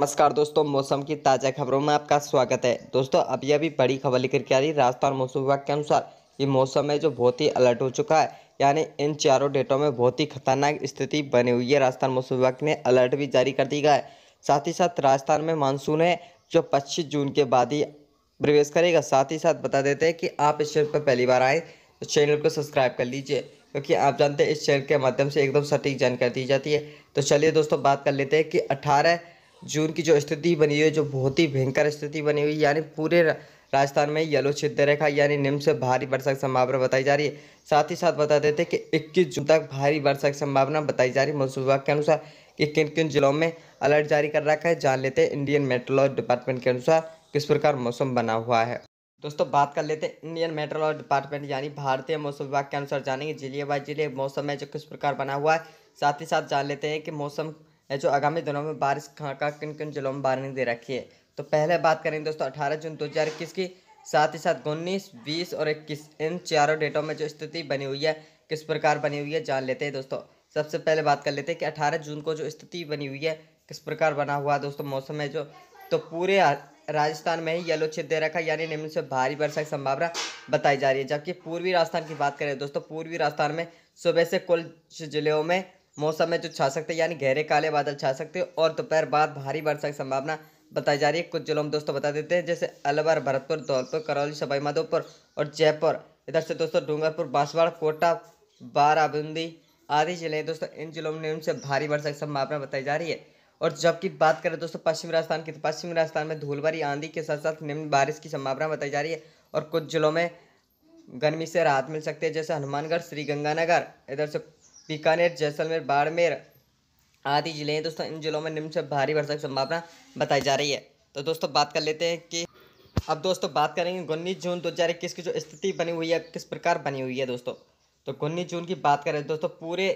नमस्कार दोस्तों मौसम की ताज़ा खबरों में आपका स्वागत है दोस्तों अभी अभी बड़ी खबर लेकर के आ रही राजस्थान मौसम विभाग के अनुसार ये मौसम है जो बहुत ही अलर्ट हो चुका है यानी इन चारों डेटों में बहुत ही खतरनाक स्थिति बनी हुई है राजस्थान मौसम विभाग ने अलर्ट भी जारी कर दिया है साथ ही साथ राजस्थान में मानसून है जो पच्चीस जून के बाद ही प्रवेश करेगा साथ ही साथ बता देते हैं कि आप इस चैनल पर पहली बार आए तो चैनल को सब्सक्राइब कर लीजिए क्योंकि आप जानते हैं इस चैनल के माध्यम से एकदम सटीक जानकारी दी जाती है तो चलिए दोस्तों बात कर लेते हैं कि अठारह जून की जो स्थिति बनी हुई है जो बहुत ही भयंकर स्थिति बनी हुई है यानी पूरे राजस्थान में येलो क्षेत्र रेखा यानी निम्न से भारी वर्षा की संभावना बताई जा रही है साथ ही साथ बता देते कि इक्कीस जून तक भारी वर्षा की संभावना बताई जा रही है मौसम विभाग के अनुसार कि किन किन जिलों में अलर्ट जारी कर रखा है जान लेते हैं इंडियन मेट्रोलॉजी डिपार्टमेंट के अनुसार किस प्रकार मौसम बना हुआ है दोस्तों बात कर लेते हैं इंडियन मेट्रोलॉजी डिपार्टमेंट यानी भारतीय मौसम विभाग के अनुसार जानेंगे जिले बाय जिले मौसम है जो किस प्रकार बना हुआ है साथ ही साथ जान लेते हैं कि मौसम है जो आगामी दिनों में बारिश कहाँ किन किन जिलों में वार्निंग दे रखी है तो पहले बात करेंगे दोस्तों अठारह जून दो हज़ार इक्कीस की साथ ही साथ उन्नीस बीस और इक्कीस इन चारों डेटों में जो स्थिति बनी हुई है किस प्रकार बनी हुई है जान लेते हैं दोस्तों सबसे पहले बात कर लेते हैं कि अठारह जून को जो स्थिति बनी हुई है किस प्रकार बना हुआ दोस्तों मौसम है जो तो पूरे राजस्थान में ही येलो क्षेत्र दे रखा है यानी निम्न से भारी वर्षा की संभावना बताई जा रही है जबकि पूर्वी राजस्थान की बात करें दोस्तों पूर्वी राजस्थान में सुबह से कुल जिलों में मौसम में जो छा सकते हैं यानी गहरे काले बादल छा सकते हैं और दोपहर बाद भारी वर्षा की संभावना बताई जा रही है कुछ जिलों में दोस्तों बता देते हैं जैसे अलवर भरतपुर धौलपुर करौली सवाईमाधोपुर और जयपुर इधर से दोस्तों डूंगरपुर बांसवाड़ा कोटा बाराबूंदी आदि जिले हैं दोस्तों इन जिलों में से भारी वर्षा की संभावना बताई जा रही है और जबकि बात करें दोस्तों पश्चिम राजस्थान की तो पश्चिम राजस्थान में धूलभरी आंधी के साथ साथ निम्न बारिश की संभावना बताई जा रही है और कुछ जिलों में गर्मी से राहत मिल सकती है जैसे हनुमानगढ़ श्रीगंगानगर इधर से बीकानेर जैसलमेर बाड़मेर आदि जिले हैं दोस्तों इन जिलों में निम्न से भारी वर्षा की संभावना बताई जा रही है तो दोस्तों बात कर लेते हैं कि अब दोस्तों बात करेंगे उन्नीस जून दो हज़ार इक्कीस की जो स्थिति बनी हुई है किस प्रकार बनी हुई है दोस्तों तो उन्नीस जून की बात करें दोस्तों पूरे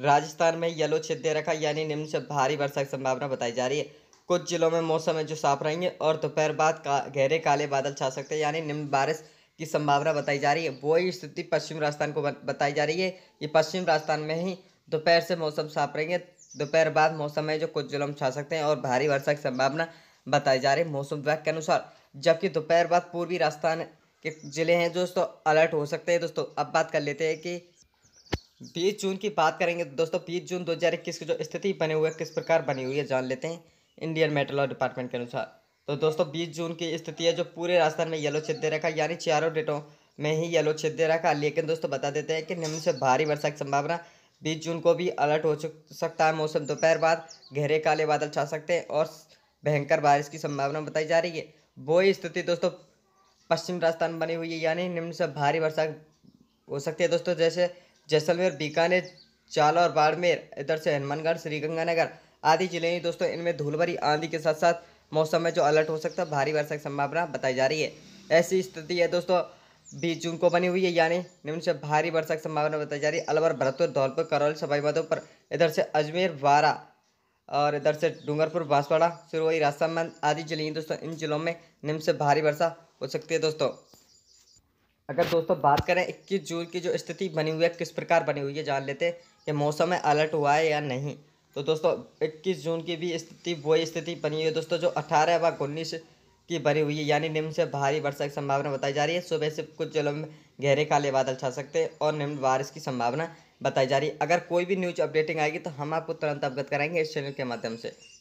राजस्थान में येलो क्षेत्र दे रखा यानी निम्न से भारी वर्षा की संभावना बताई जा रही है कुछ जिलों में मौसम है जो साफ रहेंगे और दोपहर बाद का गहरे काले बादल छा सकते हैं यानी निम्न बारिश की संभावना बताई जा रही है वही स्थिति पश्चिम राजस्थान को बताई जा रही है ये पश्चिम राजस्थान में ही दोपहर से मौसम साफ रहेंगे दोपहर बाद मौसम में जो कुछ जुलम छा सकते हैं और भारी वर्षा की संभावना बताई जा रही है मौसम विभाग के अनुसार जबकि दोपहर बाद पूर्वी राजस्थान के जिले हैं दोस्तों अलर्ट हो सकते हैं दोस्तों अब बात कर लेते हैं कि बीस जून की बात करेंगे तो दोस्तों बीस जून दो हज़ार इक्कीस की जो स्थिति बने हुए किस प्रकार बनी हुई है जान लेते हैं इंडियन मेट्रोलॉजी डिपार्टमेंट के अनुसार तो दोस्तों 20 जून की स्थिति है जो पूरे राजस्थान में येलो छेद दे रखा यानी चारों डेटों में ही येलो क्षेत्र दे रखा लेकिन दोस्तों बता देते हैं कि निम्न से भारी वर्षा की संभावना 20 जून को भी अलर्ट हो सकता है मौसम दोपहर बाद गहरे काले बादल छा सकते हैं और भयंकर बारिश की संभावना बताई जा रही है वो स्थिति दोस्तों पश्चिम राजस्थान बनी हुई है यानी निम्न से भारी वर्षा हो सकती है दोस्तों जैसे जैसलमेर बीकानेर जालौर और बाड़मेर इधर से हनुमानगढ़ श्रीगंगानगर आदि जिले ही दोस्तों इनमें धूलभरी आंधी के साथ साथ मौसम में जो अलर्ट हो सकता है भारी वर्षा की संभावना बताई जा रही है ऐसी स्थिति है दोस्तों बीस जून को बनी हुई है यानी निम्न से भारी वर्षा की संभावना बताई जा रही है अलवर भरतपुर धौलपुर करौली सवाईमाधो पर इधर से अजमेर वारा और इधर से डूंगरपुर बांसवाड़ा सिरोही राजसमंद आदि जिले हैं दोस्तों इन जिलों में निम्न से भारी वर्षा हो सकती है दोस्तों अगर दोस्तों बात करें इक्कीस जून की जो स्थिति बनी हुई है किस प्रकार बनी हुई है जान लेते हैं कि मौसम में अलर्ट हुआ है या नहीं तो दोस्तों 21 जून की भी स्थिति वही स्थिति बनी हुई है दोस्तों जो अठारह व उन्नीस की भरी हुई है यानी निम्न से भारी वर्षा की संभावना बताई जा रही है सुबह से कुछ जिलों में गहरे काले बादल छा सकते हैं और निम्न बारिश की संभावना बताई जा रही है अगर कोई भी न्यूज अपडेटिंग आएगी तो हम आपको तुरंत अवगत कराएंगे इस चैनल के माध्यम से